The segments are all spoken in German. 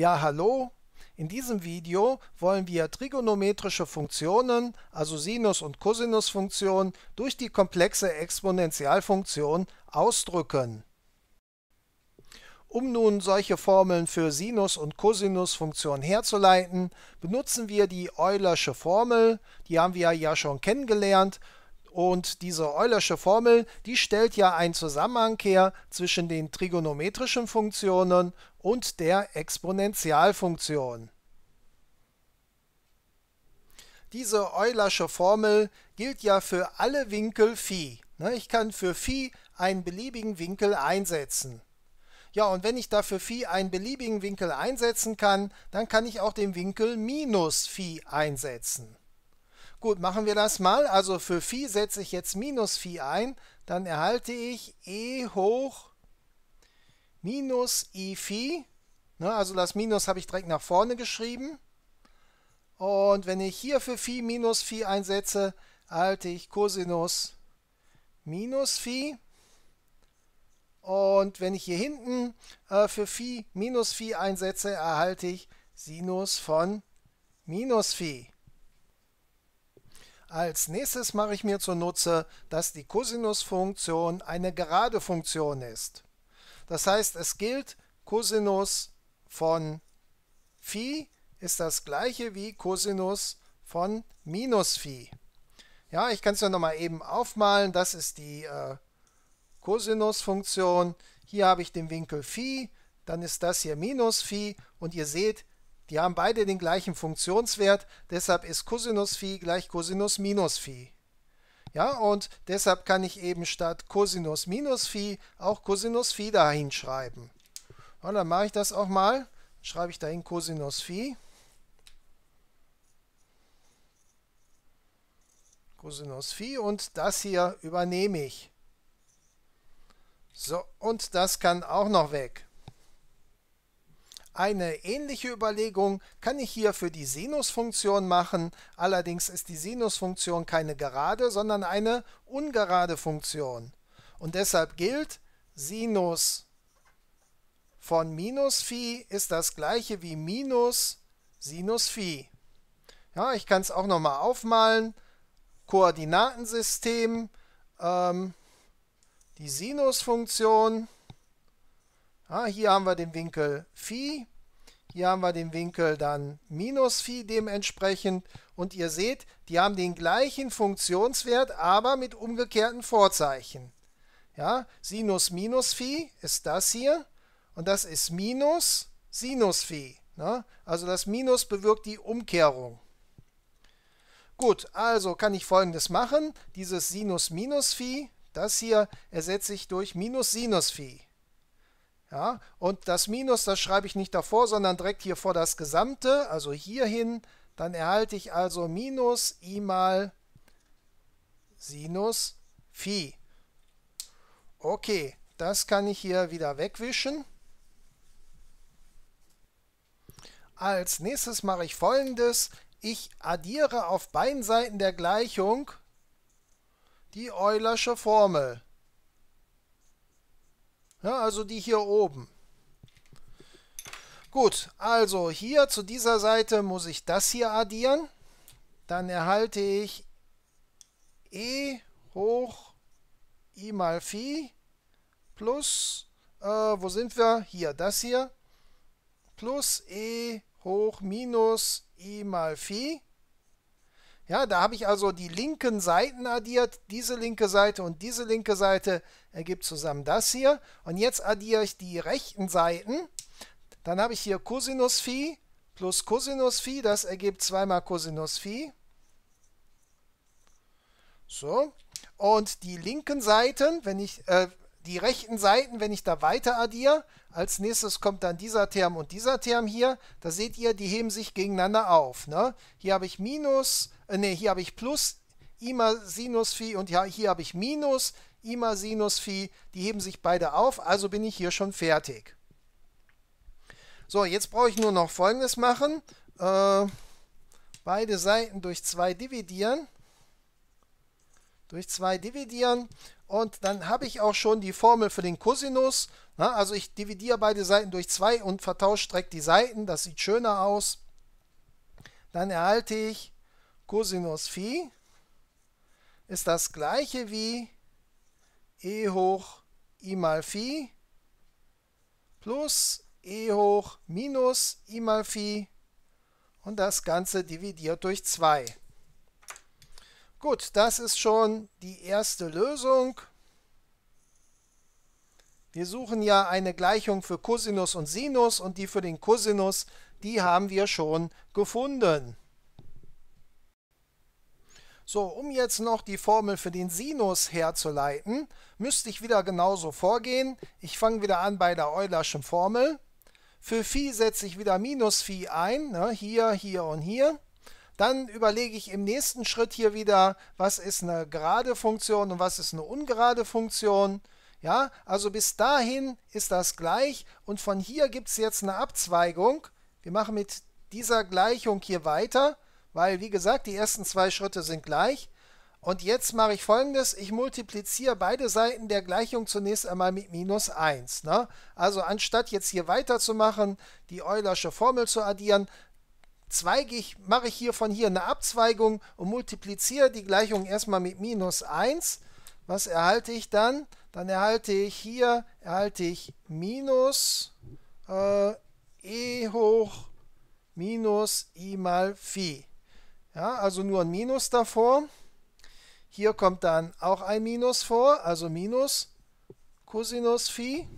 Ja, hallo. In diesem Video wollen wir trigonometrische Funktionen, also Sinus- und Cosinusfunktionen, durch die komplexe Exponentialfunktion ausdrücken. Um nun solche Formeln für Sinus- und Cosinusfunktionen herzuleiten, benutzen wir die Eulersche Formel, die haben wir ja schon kennengelernt, und diese Eulersche Formel, die stellt ja einen Zusammenhang her zwischen den trigonometrischen Funktionen und der Exponentialfunktion. Diese Eulersche Formel gilt ja für alle Winkel phi. Ne, ich kann für phi einen beliebigen Winkel einsetzen. Ja, und wenn ich dafür phi einen beliebigen Winkel einsetzen kann, dann kann ich auch den Winkel minus phi einsetzen. Gut, machen wir das mal. Also für Phi setze ich jetzt minus Phi ein. Dann erhalte ich E hoch minus I Phi. Ne, also das Minus habe ich direkt nach vorne geschrieben. Und wenn ich hier für Phi minus Phi einsetze, erhalte ich Cosinus minus Phi. Und wenn ich hier hinten äh, für Phi minus Phi einsetze, erhalte ich Sinus von minus Phi. Als nächstes mache ich mir zunutze, dass die Cosinus-Funktion eine gerade Funktion ist. Das heißt, es gilt, Cosinus von Phi ist das gleiche wie Cosinus von minus Phi. Ja, ich kann es ja nochmal eben aufmalen. Das ist die äh, Cosinus-Funktion. Hier habe ich den Winkel Phi, dann ist das hier minus Phi und ihr seht, die haben beide den gleichen Funktionswert, deshalb ist Cosinus phi gleich Cosinus minus phi. Ja, und deshalb kann ich eben statt Cosinus minus phi auch Cosinus phi dahin schreiben. Und dann mache ich das auch mal. Schreibe ich dahin Cosinus phi. Cosinus phi und das hier übernehme ich. So, und das kann auch noch weg. Eine ähnliche Überlegung kann ich hier für die Sinusfunktion machen, allerdings ist die Sinusfunktion keine gerade, sondern eine ungerade Funktion. Und deshalb gilt, Sinus von minus phi ist das gleiche wie minus Sinus phi. Ja, ich kann es auch nochmal aufmalen. Koordinatensystem, ähm, die Sinusfunktion, ja, ah, hier haben wir den Winkel Phi, hier haben wir den Winkel dann minus Phi dementsprechend und ihr seht, die haben den gleichen Funktionswert, aber mit umgekehrten Vorzeichen. Ja, Sinus minus Phi ist das hier und das ist minus Sinus Phi. Ne? Also das Minus bewirkt die Umkehrung. Gut, also kann ich folgendes machen. Dieses Sinus minus Phi, das hier ersetze ich durch minus Sinus Phi. Ja, und das Minus, das schreibe ich nicht davor, sondern direkt hier vor das Gesamte, also hierhin. Dann erhalte ich also Minus i mal Sinus Phi. Okay, das kann ich hier wieder wegwischen. Als nächstes mache ich folgendes. Ich addiere auf beiden Seiten der Gleichung die Eulersche Formel. Ja, also die hier oben. Gut, also hier zu dieser Seite muss ich das hier addieren. Dann erhalte ich e hoch i mal phi plus, äh, wo sind wir? Hier, das hier. Plus e hoch minus i mal phi. Ja, da habe ich also die linken Seiten addiert, diese linke Seite und diese linke Seite ergibt zusammen das hier. Und jetzt addiere ich die rechten Seiten. Dann habe ich hier Cosinus Phi plus Cosinus Phi, das ergibt zweimal Cosinus Phi. So, und die linken Seiten, wenn ich, äh, die rechten Seiten, wenn ich da weiter addiere, als nächstes kommt dann dieser Term und dieser Term hier, da seht ihr, die heben sich gegeneinander auf. Ne? Hier habe ich minus äh, nee, hier habe ich Plus, Ima Sinus Phi und ja, hier habe ich Minus, Ima Sinus Phi, die heben sich beide auf, also bin ich hier schon fertig. So, jetzt brauche ich nur noch folgendes machen. Äh, beide Seiten durch 2 dividieren. Durch 2 dividieren und dann habe ich auch schon die Formel für den Cosinus. Na, also ich dividiere beide Seiten durch 2 und vertausche direkt die Seiten. Das sieht schöner aus. Dann erhalte ich Cosinus Phi ist das gleiche wie e hoch i mal Phi plus e hoch minus i mal Phi und das Ganze dividiert durch 2. Gut, das ist schon die erste Lösung. Wir suchen ja eine Gleichung für Cosinus und Sinus und die für den Cosinus, die haben wir schon gefunden. So, um jetzt noch die Formel für den Sinus herzuleiten, müsste ich wieder genauso vorgehen. Ich fange wieder an bei der Eulerschen Formel. Für Phi setze ich wieder minus Phi ein, ne, hier, hier und hier. Dann überlege ich im nächsten Schritt hier wieder, was ist eine gerade Funktion und was ist eine ungerade Funktion. Ja, also bis dahin ist das gleich und von hier gibt es jetzt eine Abzweigung. Wir machen mit dieser Gleichung hier weiter. Weil, wie gesagt, die ersten zwei Schritte sind gleich. Und jetzt mache ich folgendes, ich multipliziere beide Seiten der Gleichung zunächst einmal mit minus 1. Ne? Also anstatt jetzt hier weiterzumachen, die Eulersche Formel zu addieren, zweige ich, mache ich hier von hier eine Abzweigung und multipliziere die Gleichung erstmal mit minus 1. Was erhalte ich dann? Dann erhalte ich hier, erhalte ich minus äh, e hoch minus i mal phi. Ja, also nur ein Minus davor. Hier kommt dann auch ein Minus vor, also Minus Cosinus Phi.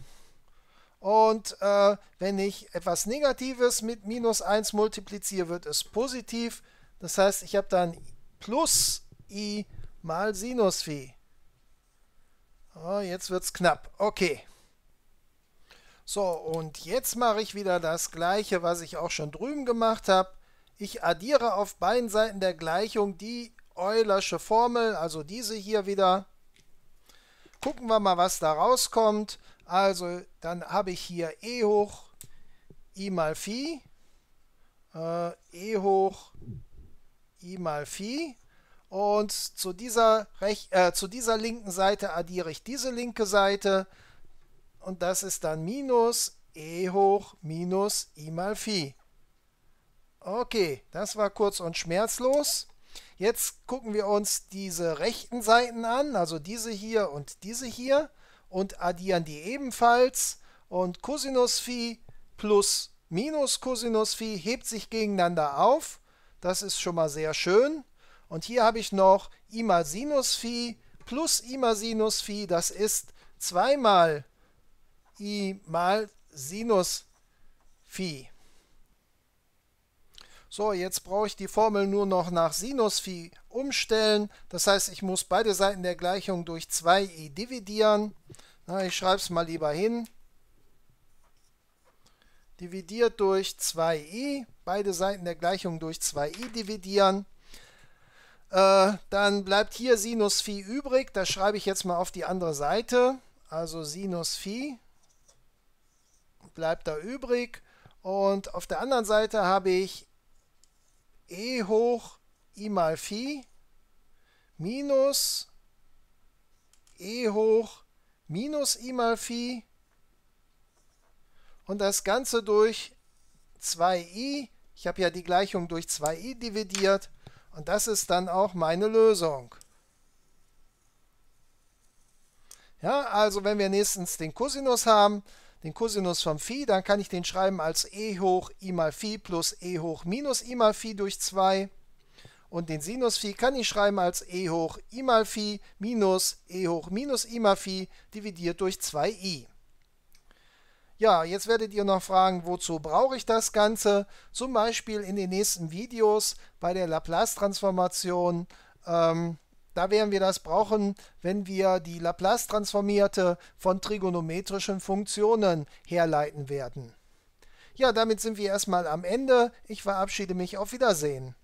Und äh, wenn ich etwas Negatives mit minus 1 multipliziere, wird es positiv. Das heißt, ich habe dann plus i mal Sinus Phi. Oh, jetzt wird es knapp. Okay. So, und jetzt mache ich wieder das gleiche, was ich auch schon drüben gemacht habe. Ich addiere auf beiden Seiten der Gleichung die Eulersche Formel, also diese hier wieder. Gucken wir mal, was da rauskommt. Also, dann habe ich hier e hoch i mal phi, äh, e hoch i mal phi. Und zu dieser, äh, zu dieser linken Seite addiere ich diese linke Seite. Und das ist dann minus e hoch minus i mal phi. Okay, das war kurz und schmerzlos. Jetzt gucken wir uns diese rechten Seiten an, also diese hier und diese hier und addieren die ebenfalls. Und Cosinus Phi plus minus Cosinus Phi hebt sich gegeneinander auf. Das ist schon mal sehr schön. Und hier habe ich noch I mal Sinus Phi plus I mal Sinus Phi. Das ist zweimal I mal Sinus Phi. So, jetzt brauche ich die Formel nur noch nach Sinus Phi umstellen. Das heißt, ich muss beide Seiten der Gleichung durch 2i e dividieren. Na, ich schreibe es mal lieber hin. Dividiert durch 2i. E. Beide Seiten der Gleichung durch 2i e dividieren. Äh, dann bleibt hier Sinus Phi übrig. Das schreibe ich jetzt mal auf die andere Seite. Also Sinus Phi bleibt da übrig. Und auf der anderen Seite habe ich e hoch i mal phi minus e hoch minus i mal phi und das Ganze durch 2i. Ich habe ja die Gleichung durch 2i dividiert und das ist dann auch meine Lösung. Ja, also wenn wir nächstens den Cosinus haben, den Cosinus von Phi, dann kann ich den schreiben als e hoch i mal Phi plus e hoch minus i mal Phi durch 2. Und den Sinus Phi kann ich schreiben als e hoch i mal Phi minus e hoch minus i mal Phi dividiert durch 2i. Ja, jetzt werdet ihr noch fragen, wozu brauche ich das Ganze? Zum Beispiel in den nächsten Videos bei der Laplace-Transformation ähm, da werden wir das brauchen, wenn wir die Laplace-Transformierte von trigonometrischen Funktionen herleiten werden. Ja, damit sind wir erstmal am Ende. Ich verabschiede mich. Auf Wiedersehen.